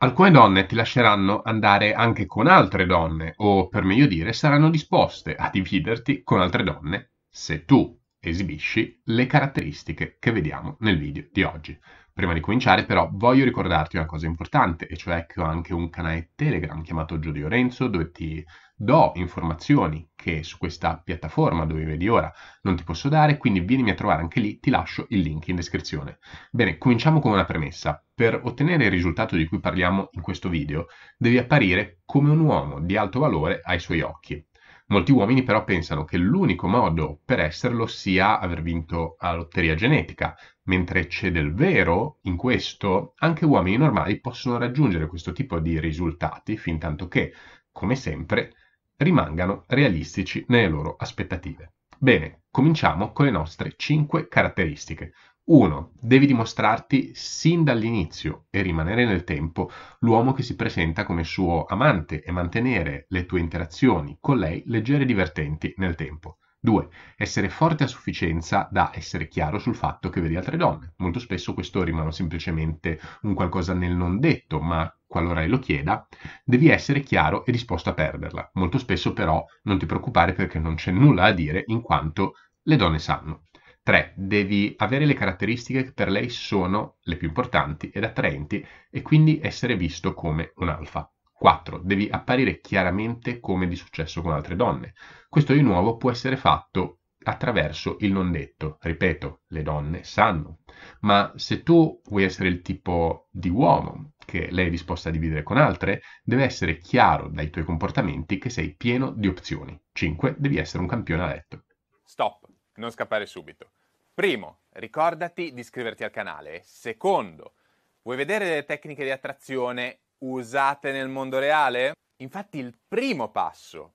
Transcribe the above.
Alcune donne ti lasceranno andare anche con altre donne o, per meglio dire, saranno disposte a dividerti con altre donne se tu esibisci le caratteristiche che vediamo nel video di oggi. Prima di cominciare però voglio ricordarti una cosa importante, e cioè che ho anche un canale Telegram chiamato Giulio Lorenzo dove ti do informazioni che su questa piattaforma dove vedi ora non ti posso dare, quindi vienimi a trovare anche lì, ti lascio il link in descrizione. Bene, cominciamo con una premessa. Per ottenere il risultato di cui parliamo in questo video, devi apparire come un uomo di alto valore ai suoi occhi. Molti uomini però pensano che l'unico modo per esserlo sia aver vinto la lotteria genetica, mentre c'è del vero in questo, anche uomini normali possono raggiungere questo tipo di risultati, fin tanto che, come sempre, rimangano realistici nelle loro aspettative. Bene, cominciamo con le nostre 5 caratteristiche. 1. Devi dimostrarti sin dall'inizio e rimanere nel tempo l'uomo che si presenta come suo amante e mantenere le tue interazioni con lei leggere e divertenti nel tempo. 2. Essere forte a sufficienza da essere chiaro sul fatto che vedi altre donne. Molto spesso questo rimane semplicemente un qualcosa nel non detto, ma qualora lo chieda, devi essere chiaro e disposto a perderla. Molto spesso però non ti preoccupare perché non c'è nulla a dire in quanto le donne sanno. 3. Devi avere le caratteristiche che per lei sono le più importanti ed attraenti e quindi essere visto come un alfa. 4. Devi apparire chiaramente come di successo con altre donne. Questo di nuovo può essere fatto attraverso il non detto. Ripeto, le donne sanno. Ma se tu vuoi essere il tipo di uomo che lei è disposta a dividere con altre, deve essere chiaro dai tuoi comportamenti che sei pieno di opzioni. 5. Devi essere un campione a letto. Stop, non scappare subito. Primo, ricordati di iscriverti al canale. Secondo, vuoi vedere le tecniche di attrazione usate nel mondo reale? Infatti il primo passo